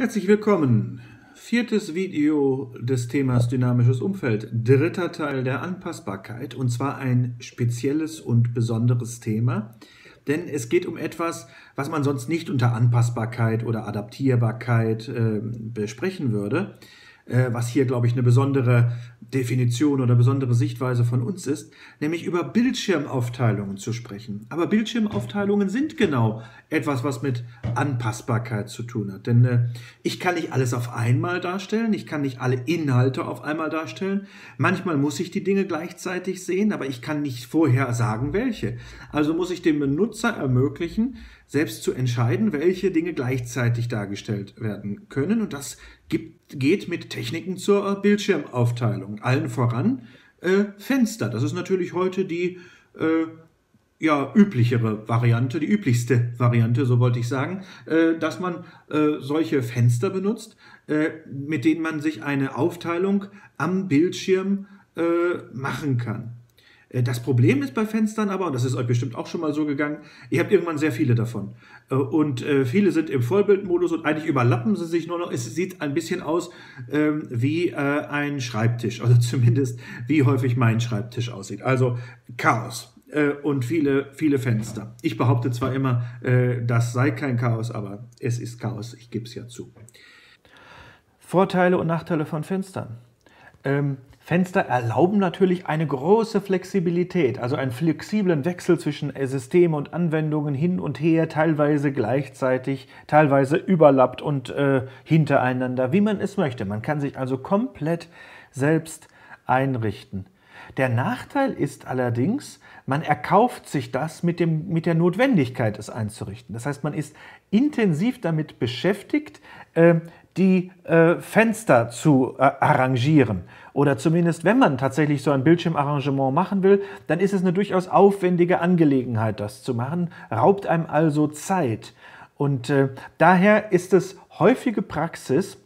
Herzlich willkommen. Viertes Video des Themas dynamisches Umfeld. Dritter Teil der Anpassbarkeit und zwar ein spezielles und besonderes Thema, denn es geht um etwas, was man sonst nicht unter Anpassbarkeit oder Adaptierbarkeit äh, besprechen würde. Äh, was hier, glaube ich, eine besondere Definition oder besondere Sichtweise von uns ist, nämlich über Bildschirmaufteilungen zu sprechen. Aber Bildschirmaufteilungen sind genau etwas, was mit Anpassbarkeit zu tun hat. Denn äh, ich kann nicht alles auf einmal darstellen, ich kann nicht alle Inhalte auf einmal darstellen. Manchmal muss ich die Dinge gleichzeitig sehen, aber ich kann nicht vorher sagen, welche. Also muss ich dem Benutzer ermöglichen, selbst zu entscheiden, welche Dinge gleichzeitig dargestellt werden können. Und das gibt, geht mit Techniken zur Bildschirmaufteilung. Allen voran äh, Fenster. Das ist natürlich heute die äh, ja, üblichere Variante, die üblichste Variante, so wollte ich sagen, äh, dass man äh, solche Fenster benutzt, äh, mit denen man sich eine Aufteilung am Bildschirm äh, machen kann. Äh, das Problem ist bei Fenstern aber, und das ist euch bestimmt auch schon mal so gegangen, ihr habt irgendwann sehr viele davon. Äh, und äh, viele sind im Vollbildmodus und eigentlich überlappen sie sich nur noch. Es sieht ein bisschen aus ähm, wie ein Schreibtisch, oder zumindest wie häufig mein Schreibtisch aussieht. Also Chaos und viele, viele Fenster. Ich behaupte zwar immer, das sei kein Chaos, aber es ist Chaos, ich gebe es ja zu. Vorteile und Nachteile von Fenstern. Ähm, Fenster erlauben natürlich eine große Flexibilität, also einen flexiblen Wechsel zwischen äh, Systemen und Anwendungen hin und her, teilweise gleichzeitig, teilweise überlappt und äh, hintereinander, wie man es möchte. Man kann sich also komplett selbst einrichten. Der Nachteil ist allerdings, man erkauft sich das mit, dem, mit der Notwendigkeit, es einzurichten. Das heißt, man ist intensiv damit beschäftigt, äh, die äh, Fenster zu äh, arrangieren. Oder zumindest, wenn man tatsächlich so ein Bildschirmarrangement machen will, dann ist es eine durchaus aufwendige Angelegenheit, das zu machen, raubt einem also Zeit. Und äh, daher ist es häufige Praxis,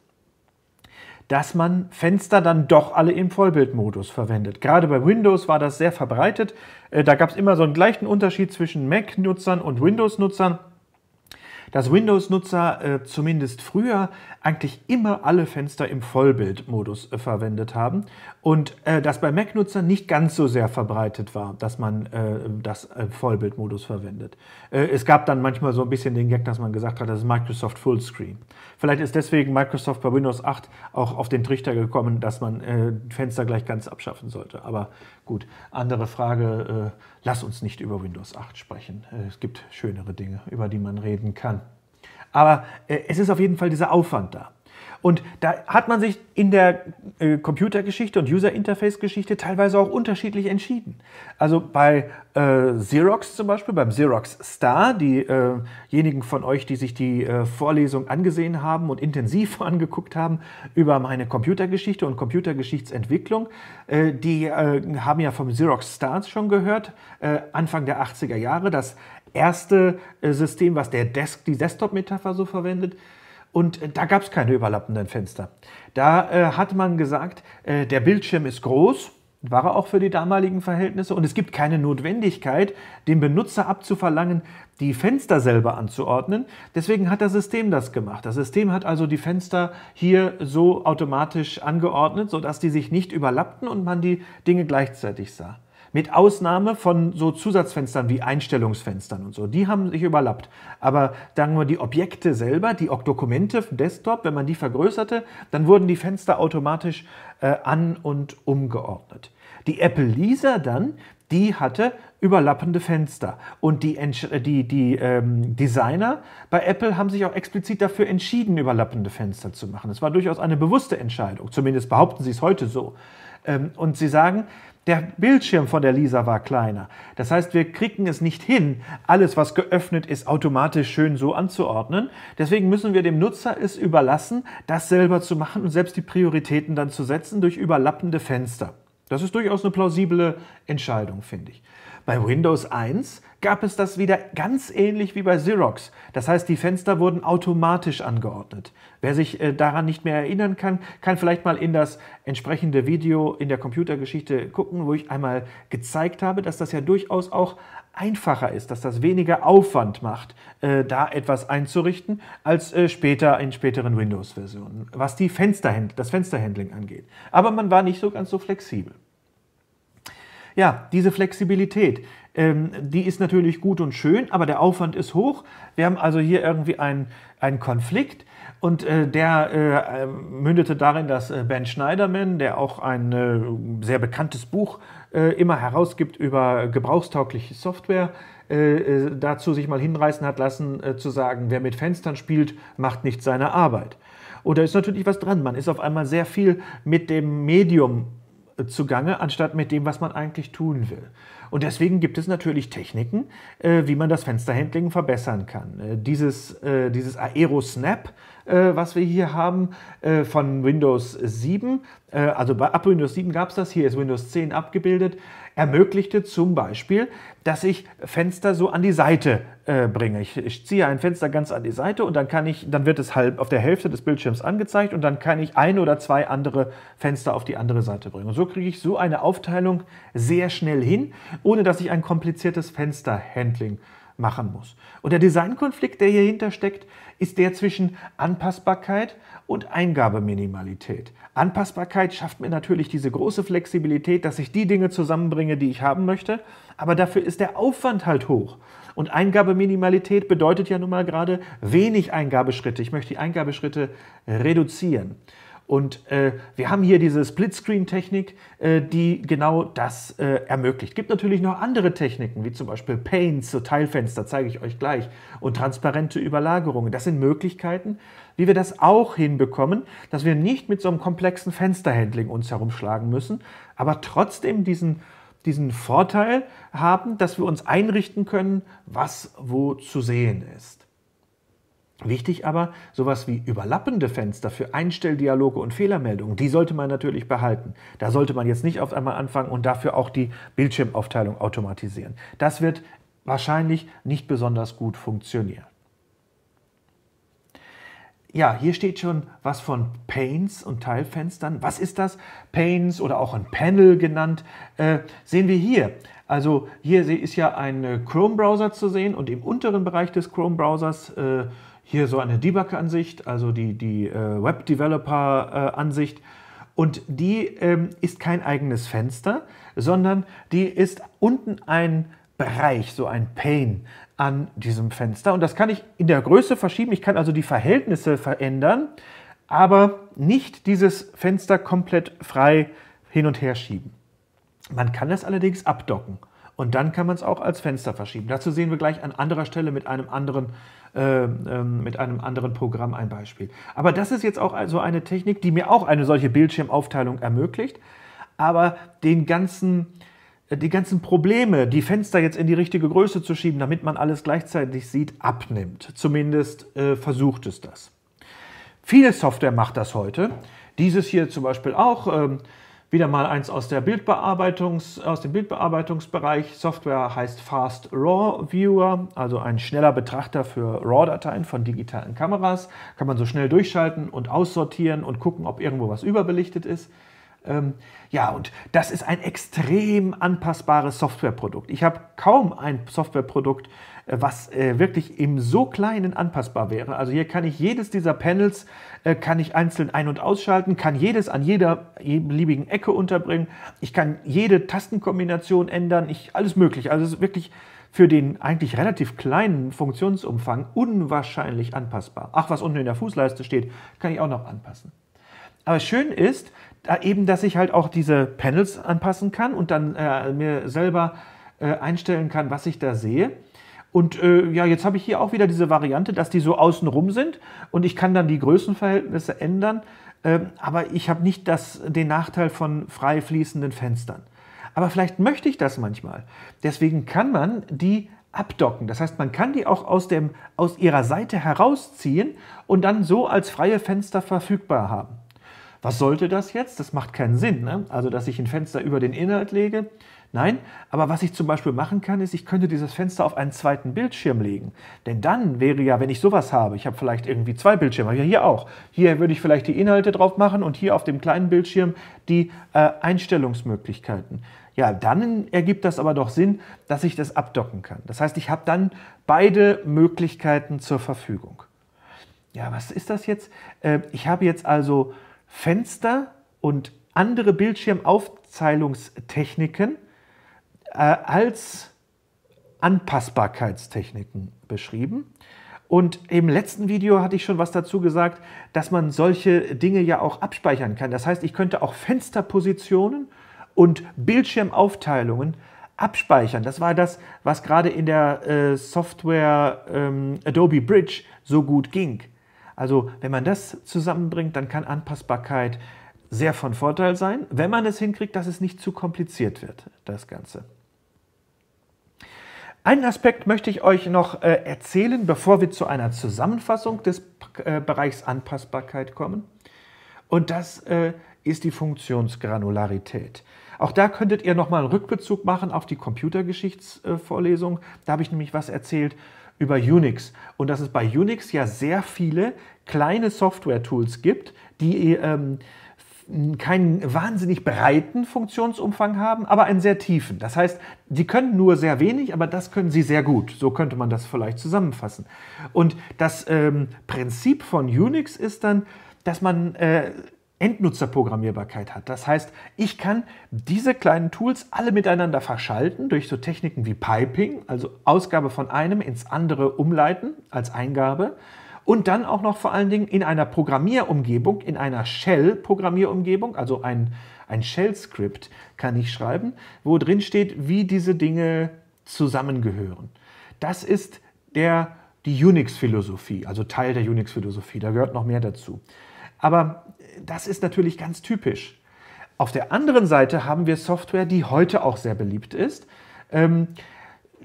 dass man Fenster dann doch alle im Vollbildmodus verwendet. Gerade bei Windows war das sehr verbreitet. Äh, da gab es immer so einen gleichen Unterschied zwischen Mac-Nutzern und Windows-Nutzern dass Windows-Nutzer äh, zumindest früher eigentlich immer alle Fenster im Vollbildmodus äh, verwendet haben und äh, das bei Mac-Nutzern nicht ganz so sehr verbreitet war, dass man äh, das äh, Vollbildmodus verwendet. Äh, es gab dann manchmal so ein bisschen den Gag, dass man gesagt hat, das ist Microsoft Fullscreen. Vielleicht ist deswegen Microsoft bei Windows 8 auch auf den Trichter gekommen, dass man Fenster gleich ganz abschaffen sollte. Aber Gut, andere Frage, äh, lass uns nicht über Windows 8 sprechen. Äh, es gibt schönere Dinge, über die man reden kann. Aber äh, es ist auf jeden Fall dieser Aufwand da. Und da hat man sich in der äh, Computergeschichte und User-Interface-Geschichte teilweise auch unterschiedlich entschieden. Also bei äh, Xerox zum Beispiel, beim Xerox Star, diejenigen äh von euch, die sich die äh, Vorlesung angesehen haben und intensiv angeguckt haben über meine Computergeschichte und Computergeschichtsentwicklung, äh, die äh, haben ja vom Xerox Star schon gehört, Anfang der 80er Jahre, das erste System, was der Desk, die Desktop-Metapher so verwendet, und äh, da gab es keine überlappenden Fenster. Da äh, hat man gesagt, äh, der Bildschirm ist groß, war er auch für die damaligen Verhältnisse. Und es gibt keine Notwendigkeit, dem Benutzer abzuverlangen, die Fenster selber anzuordnen. Deswegen hat das System das gemacht. Das System hat also die Fenster hier so automatisch angeordnet, sodass die sich nicht überlappten und man die Dinge gleichzeitig sah. Mit Ausnahme von so Zusatzfenstern wie Einstellungsfenstern und so. Die haben sich überlappt. Aber dann nur die Objekte selber, die Dokumente, Desktop, wenn man die vergrößerte, dann wurden die Fenster automatisch äh, an- und umgeordnet. Die Apple Lisa dann, die hatte überlappende Fenster. Und die, äh, die, die ähm, Designer bei Apple haben sich auch explizit dafür entschieden, überlappende Fenster zu machen. Es war durchaus eine bewusste Entscheidung, zumindest behaupten sie es heute so. Ähm, und sie sagen, der Bildschirm von der Lisa war kleiner. Das heißt, wir kriegen es nicht hin, alles, was geöffnet ist, automatisch schön so anzuordnen. Deswegen müssen wir dem Nutzer es überlassen, das selber zu machen und selbst die Prioritäten dann zu setzen durch überlappende Fenster. Das ist durchaus eine plausible Entscheidung, finde ich. Bei Windows 1 gab es das wieder ganz ähnlich wie bei Xerox. Das heißt, die Fenster wurden automatisch angeordnet. Wer sich äh, daran nicht mehr erinnern kann, kann vielleicht mal in das entsprechende Video in der Computergeschichte gucken, wo ich einmal gezeigt habe, dass das ja durchaus auch einfacher ist, dass das weniger Aufwand macht, äh, da etwas einzurichten, als äh, später in späteren Windows-Versionen, was die Fensterhand das Fensterhandling angeht. Aber man war nicht so ganz so flexibel. Ja, diese Flexibilität, ähm, die ist natürlich gut und schön, aber der Aufwand ist hoch. Wir haben also hier irgendwie einen, Konflikt. Und äh, der äh, mündete darin, dass äh, Ben Schneiderman, der auch ein äh, sehr bekanntes Buch äh, immer herausgibt über gebrauchstaugliche Software, äh, dazu sich mal hinreißen hat lassen, zu sagen, wer mit Fenstern spielt, macht nicht seine Arbeit. Und da ist natürlich was dran. Man ist auf einmal sehr viel mit dem Medium zugange, anstatt mit dem, was man eigentlich tun will. Und deswegen gibt es natürlich Techniken, äh, wie man das Fensterhandling verbessern kann. Äh, dieses, äh, dieses Aero-Snap, äh, was wir hier haben, äh, von Windows 7. Äh, also bei, ab Windows 7 gab es das, hier ist Windows 10 abgebildet, ermöglichte zum Beispiel, dass ich Fenster so an die Seite äh, bringe. Ich, ich, ziehe ein Fenster ganz an die Seite und dann kann ich, dann wird es halb auf der Hälfte des Bildschirms angezeigt und dann kann ich ein oder zwei andere Fenster auf die andere Seite bringen. Und so kriege ich so eine Aufteilung sehr schnell hin, ohne dass ich ein kompliziertes Fensterhandling machen muss. Und der Designkonflikt, der hier hinter steckt, ist der zwischen Anpassbarkeit und Eingabeminimalität. Anpassbarkeit schafft mir natürlich diese große Flexibilität, dass ich die Dinge zusammenbringe, die ich haben möchte, aber dafür ist der Aufwand halt hoch. Und Eingabeminimalität bedeutet ja nun mal gerade wenig Eingabeschritte. Ich möchte die Eingabeschritte reduzieren. Und äh, wir haben hier diese Splitscreen-Technik, äh, die genau das äh, ermöglicht. Gibt natürlich noch andere Techniken, wie zum Beispiel Paints, so Teilfenster, zeige ich euch gleich, und transparente Überlagerungen. Das sind Möglichkeiten, wie wir das auch hinbekommen, dass wir nicht mit so einem komplexen Fensterhandling uns herumschlagen müssen, aber trotzdem diesen diesen Vorteil haben, dass wir uns einrichten können, was wo zu sehen ist. Wichtig aber, sowas wie überlappende Fenster für Einstelldialoge und Fehlermeldungen, die sollte man natürlich behalten. Da sollte man jetzt nicht auf einmal anfangen und dafür auch die Bildschirmaufteilung automatisieren. Das wird wahrscheinlich nicht besonders gut funktionieren. Ja, hier steht schon was von Panes und Teilfenstern. Was ist das? Panes oder auch ein Panel genannt, äh, sehen wir hier. Also hier ist ja ein äh, Chrome-Browser zu sehen und im unteren Bereich des Chrome-Browsers äh, hier so eine Debug-Ansicht, also die, die äh, Web-Developer-Ansicht. Und die ähm, ist kein eigenes Fenster, sondern die ist unten ein Bereich, so ein Pane an diesem Fenster. Und das kann ich in der Größe verschieben. Ich kann also die Verhältnisse verändern, aber nicht dieses Fenster komplett frei hin und her schieben. Man kann das allerdings abdocken. Und dann kann man es auch als Fenster verschieben. Dazu sehen wir gleich an anderer Stelle mit einem anderen, äh, äh, mit einem anderen Programm ein Beispiel. Aber das ist jetzt auch so also eine Technik, die mir auch eine solche Bildschirmaufteilung ermöglicht. Aber den ganzen, äh, die ganzen Probleme, die Fenster jetzt in die richtige Größe zu schieben, damit man alles gleichzeitig sieht, abnimmt. Zumindest äh, versucht es das. Viele Software macht das heute. Dieses hier zum Beispiel auch. Ähm, wieder mal eins aus, der Bildbearbeitungs, aus dem Bildbearbeitungsbereich. Software heißt Fast RAW Viewer, also ein schneller Betrachter für RAW-Dateien von digitalen Kameras. Kann man so schnell durchschalten und aussortieren und gucken, ob irgendwo was überbelichtet ist. Ähm, ja, und das ist ein extrem anpassbares Softwareprodukt. Ich habe kaum ein Softwareprodukt, äh, was äh, wirklich im so kleinen anpassbar wäre. Also hier kann ich jedes dieser Panels äh, kann ich einzeln ein- und ausschalten, kann jedes an jeder beliebigen Ecke unterbringen. Ich kann jede Tastenkombination ändern, ich, alles möglich. Also es ist wirklich für den eigentlich relativ kleinen Funktionsumfang unwahrscheinlich anpassbar. Ach, was unten in der Fußleiste steht, kann ich auch noch anpassen. Aber schön ist, da ah, eben, dass ich halt auch diese Panels anpassen kann und dann äh, mir selber äh, einstellen kann, was ich da sehe. Und äh, ja, jetzt habe ich hier auch wieder diese Variante, dass die so außenrum sind und ich kann dann die Größenverhältnisse ändern, ähm, aber ich habe nicht das, den Nachteil von frei fließenden Fenstern. Aber vielleicht möchte ich das manchmal. Deswegen kann man die abdocken. Das heißt, man kann die auch aus, dem, aus ihrer Seite herausziehen und dann so als freie Fenster verfügbar haben. Was sollte das jetzt? Das macht keinen Sinn. Ne? Also, dass ich ein Fenster über den Inhalt lege. Nein, aber was ich zum Beispiel machen kann, ist, ich könnte dieses Fenster auf einen zweiten Bildschirm legen. Denn dann wäre ja, wenn ich sowas habe, ich habe vielleicht irgendwie zwei Bildschirme, ja hier auch. Hier würde ich vielleicht die Inhalte drauf machen und hier auf dem kleinen Bildschirm die äh, Einstellungsmöglichkeiten. Ja, dann ergibt das aber doch Sinn, dass ich das abdocken kann. Das heißt, ich habe dann beide Möglichkeiten zur Verfügung. Ja, was ist das jetzt? Äh, ich habe jetzt also Fenster und andere Bildschirmaufteilungstechniken äh, als Anpassbarkeitstechniken beschrieben. Und im letzten Video hatte ich schon was dazu gesagt, dass man solche Dinge ja auch abspeichern kann. Das heißt, ich könnte auch Fensterpositionen und Bildschirmaufteilungen abspeichern. Das war das, was gerade in der äh, Software ähm, Adobe Bridge so gut ging. Also wenn man das zusammenbringt, dann kann Anpassbarkeit sehr von Vorteil sein, wenn man es hinkriegt, dass es nicht zu kompliziert wird, das Ganze. Einen Aspekt möchte ich euch noch äh, erzählen, bevor wir zu einer Zusammenfassung des äh, Bereichs Anpassbarkeit kommen. Und das äh, ist die Funktionsgranularität. Auch da könntet ihr nochmal einen Rückbezug machen auf die Computergeschichtsvorlesung. Da habe ich nämlich was erzählt über Unix. Und dass es bei Unix ja sehr viele kleine Software-Tools gibt, die ähm, keinen wahnsinnig breiten Funktionsumfang haben, aber einen sehr tiefen. Das heißt, die können nur sehr wenig, aber das können sie sehr gut. So könnte man das vielleicht zusammenfassen. Und das ähm, Prinzip von Unix ist dann, dass man äh, Endnutzerprogrammierbarkeit hat. Das heißt, ich kann diese kleinen Tools alle miteinander verschalten durch so Techniken wie Piping, also Ausgabe von einem ins andere umleiten als Eingabe und dann auch noch vor allen Dingen in einer Programmierumgebung, in einer Shell-Programmierumgebung, also ein, ein Shell-Skript kann ich schreiben, wo drin steht, wie diese Dinge zusammengehören. Das ist der, die Unix-Philosophie, also Teil der Unix-Philosophie, da gehört noch mehr dazu. Aber das ist natürlich ganz typisch. Auf der anderen Seite haben wir Software, die heute auch sehr beliebt ist. Ähm,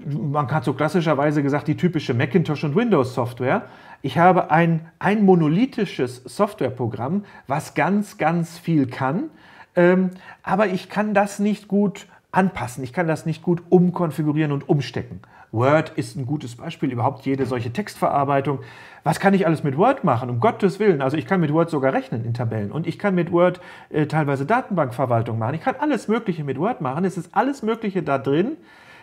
man hat so klassischerweise gesagt, die typische Macintosh- und Windows-Software. Ich habe ein, ein monolithisches Softwareprogramm, was ganz, ganz viel kann, ähm, aber ich kann das nicht gut anpassen, ich kann das nicht gut umkonfigurieren und umstecken. Word ist ein gutes Beispiel, überhaupt jede solche Textverarbeitung. Was kann ich alles mit Word machen? Um Gottes Willen. Also ich kann mit Word sogar rechnen in Tabellen und ich kann mit Word äh, teilweise Datenbankverwaltung machen. Ich kann alles Mögliche mit Word machen. Es ist alles Mögliche da drin.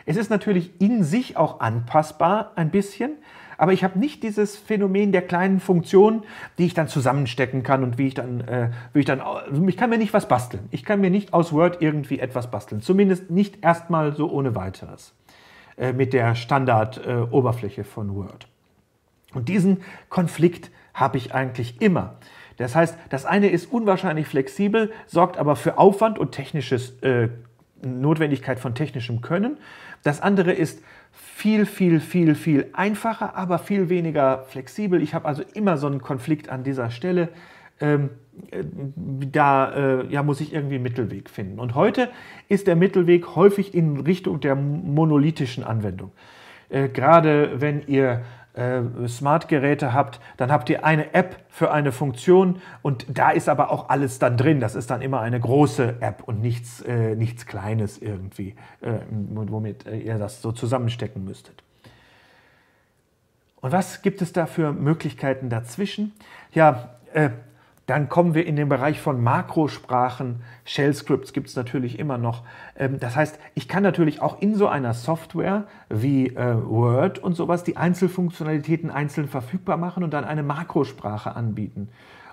Es ist natürlich in sich auch anpassbar ein bisschen, aber ich habe nicht dieses Phänomen der kleinen Funktionen, die ich dann zusammenstecken kann und wie ich dann, äh, wie ich dann, also ich kann mir nicht was basteln. Ich kann mir nicht aus Word irgendwie etwas basteln. Zumindest nicht erstmal so ohne weiteres. Äh, mit der Standardoberfläche äh, von Word. Und diesen Konflikt habe ich eigentlich immer. Das heißt, das eine ist unwahrscheinlich flexibel, sorgt aber für Aufwand und technisches äh, Notwendigkeit von technischem Können. Das andere ist viel, viel, viel, viel einfacher, aber viel weniger flexibel. Ich habe also immer so einen Konflikt an dieser Stelle ähm, äh, da äh, ja, muss ich irgendwie einen Mittelweg finden. Und heute ist der Mittelweg häufig in Richtung der monolithischen Anwendung. Äh, Gerade wenn ihr äh, Smart-Geräte habt, dann habt ihr eine App für eine Funktion und da ist aber auch alles dann drin. Das ist dann immer eine große App und nichts, äh, nichts Kleines irgendwie, äh, womit äh, ihr das so zusammenstecken müsstet. Und was gibt es da für Möglichkeiten dazwischen? Ja, dann kommen wir in den Bereich von Makrosprachen. Shell Scripts gibt es natürlich immer noch. Ähm, das heißt, ich kann natürlich auch in so einer Software wie äh, Word und sowas die Einzelfunktionalitäten einzeln verfügbar machen und dann eine Makrosprache anbieten.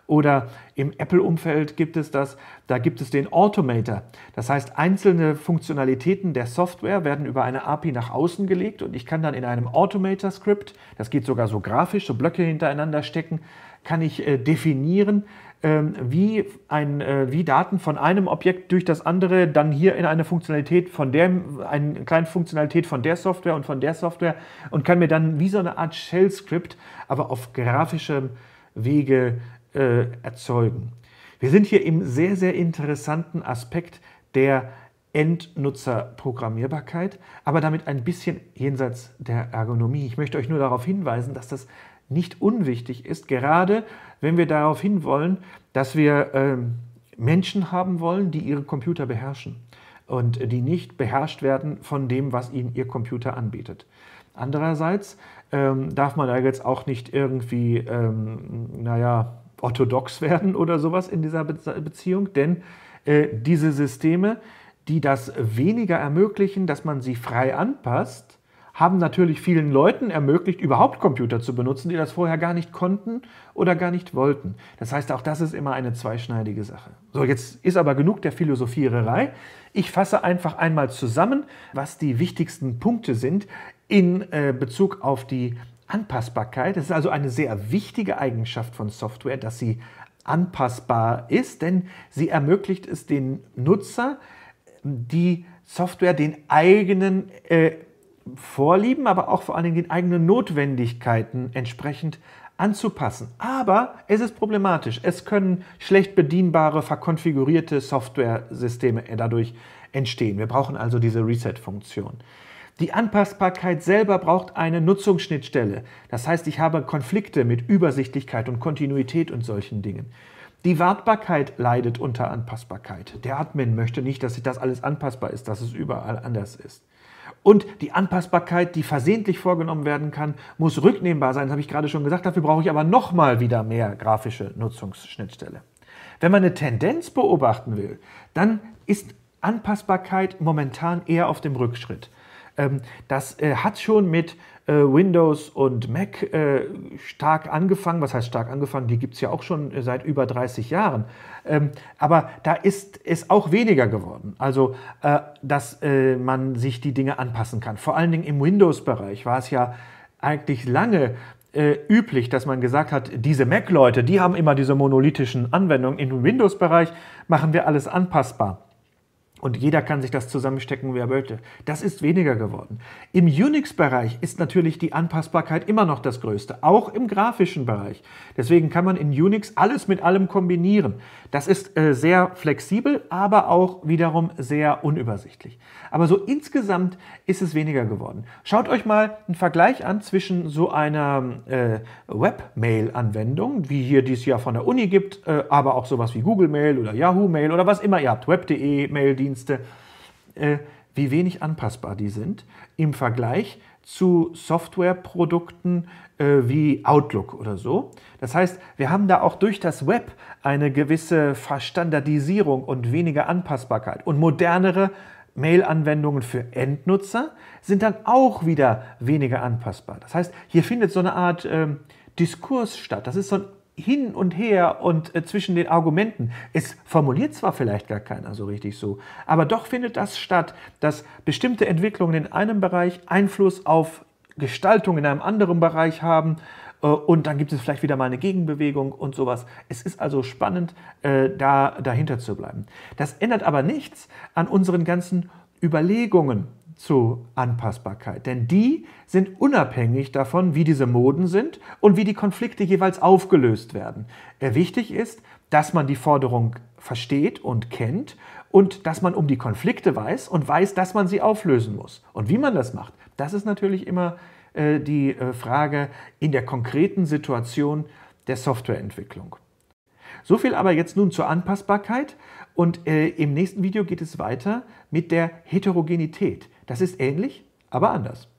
Oder im Apple-Umfeld gibt es das, da gibt es den Automator. Das heißt, einzelne Funktionalitäten der Software werden über eine API nach außen gelegt und ich kann dann in einem automator script das geht sogar so grafisch, so Blöcke hintereinander stecken, kann ich äh, definieren, ähm, wie, ein, äh, wie Daten von einem Objekt durch das andere dann hier in eine Funktionalität von der, eine kleine Funktionalität von der Software und von der Software und kann mir dann wie so eine Art Shell-Script, aber auf grafischem Wege äh, erzeugen. Wir sind hier im sehr, sehr interessanten Aspekt der Endnutzerprogrammierbarkeit, aber damit ein bisschen jenseits der Ergonomie. Ich möchte euch nur darauf hinweisen, dass das nicht unwichtig ist, gerade wenn wir darauf hinwollen, dass wir äh, Menschen haben wollen, die ihre Computer beherrschen und die nicht beherrscht werden von dem, was ihnen ihr Computer anbietet. Andererseits ähm, darf man da jetzt auch nicht irgendwie, ähm, naja, orthodox werden oder sowas in dieser Be Beziehung, denn äh, diese Systeme, die das weniger ermöglichen, dass man sie frei anpasst, haben natürlich vielen Leuten ermöglicht, überhaupt Computer zu benutzen, die das vorher gar nicht konnten oder gar nicht wollten. Das heißt, auch das ist immer eine zweischneidige Sache. So, jetzt ist aber genug der Philosophiererei. Ich fasse einfach einmal zusammen, was die wichtigsten Punkte sind in äh, Bezug auf die Anpassbarkeit. Es ist also eine sehr wichtige Eigenschaft von Software, dass sie anpassbar ist, denn sie ermöglicht es den Nutzer, die Software den eigenen äh, Vorlieben, aber auch vor allen Dingen den eigenen Notwendigkeiten entsprechend anzupassen. Aber es ist problematisch. Es können schlecht bedienbare, verkonfigurierte Software-Systeme dadurch entstehen. Wir brauchen also diese Reset-Funktion. Die Anpassbarkeit selber braucht eine Nutzungsschnittstelle. Das heißt, ich habe Konflikte mit Übersichtlichkeit und Kontinuität und solchen Dingen. Die Wartbarkeit leidet unter Anpassbarkeit. Der Admin möchte nicht, dass das alles anpassbar ist, dass es überall anders ist. Und die Anpassbarkeit, die versehentlich vorgenommen werden kann, muss rücknehmbar sein. Das habe ich gerade schon gesagt. Dafür brauche ich aber nochmal wieder mehr grafische Nutzungsschnittstelle. Wenn man eine Tendenz beobachten will, dann ist Anpassbarkeit momentan eher auf dem Rückschritt. Ähm, das äh, hat schon mit äh, Windows und Mac äh, stark angefangen. Was heißt stark angefangen? Die gibt es ja auch schon äh, seit über 30 Jahren. Ähm, aber da ist es auch weniger geworden. Also, äh, dass äh, man sich die Dinge anpassen kann. Vor allen Dingen im Windows-Bereich war es ja eigentlich lange äh, üblich, dass man gesagt hat, diese Mac-Leute, die haben immer diese monolithischen Anwendungen. Im Windows-Bereich machen wir alles anpassbar und jeder kann sich das zusammenstecken, wie er möchte. Das ist weniger geworden. Im Unix-Bereich ist natürlich die Anpassbarkeit immer noch das Größte, auch im grafischen Bereich. Deswegen kann man in Unix alles mit allem kombinieren. Das ist äh, sehr flexibel, aber auch wiederum sehr unübersichtlich. Aber so insgesamt ist es weniger geworden. Schaut euch mal einen Vergleich an zwischen so einer äh, Webmail-Anwendung, wie hier dies ja von der Uni gibt, äh, aber auch sowas wie Google Mail oder Yahoo Mail oder was immer ihr habt, web.de, Mail-Dienst Dienste, äh, wie wenig anpassbar die sind im Vergleich zu Softwareprodukten äh, wie Outlook oder so. Das heißt, wir haben da auch durch das Web eine gewisse Verstandardisierung und weniger Anpassbarkeit und modernere Mail-Anwendungen für Endnutzer sind dann auch wieder weniger anpassbar. Das heißt, hier findet so eine Art äh, Diskurs statt. Das ist so ein hin und her und äh, zwischen den Argumenten. Es formuliert zwar vielleicht gar keiner so richtig so, aber doch findet das statt, dass bestimmte Entwicklungen in einem Bereich Einfluss auf Gestaltung in einem anderen Bereich haben äh, und dann gibt es vielleicht wieder mal eine Gegenbewegung und sowas. Es ist also spannend, äh, da dahinter zu bleiben. Das ändert aber nichts an unseren ganzen Überlegungen, zu Anpassbarkeit. Denn die sind unabhängig davon, wie diese Moden sind und wie die Konflikte jeweils aufgelöst werden. Äh, wichtig ist, dass man die Forderung versteht und kennt und dass man um die Konflikte weiß und weiß, dass man sie auflösen muss. Und wie man das macht, das ist natürlich immer äh, die äh, Frage in der konkreten Situation der Softwareentwicklung. So viel aber jetzt nun zur Anpassbarkeit und äh, im nächsten Video geht es weiter mit der Heterogenität. Das ist ähnlich, aber anders.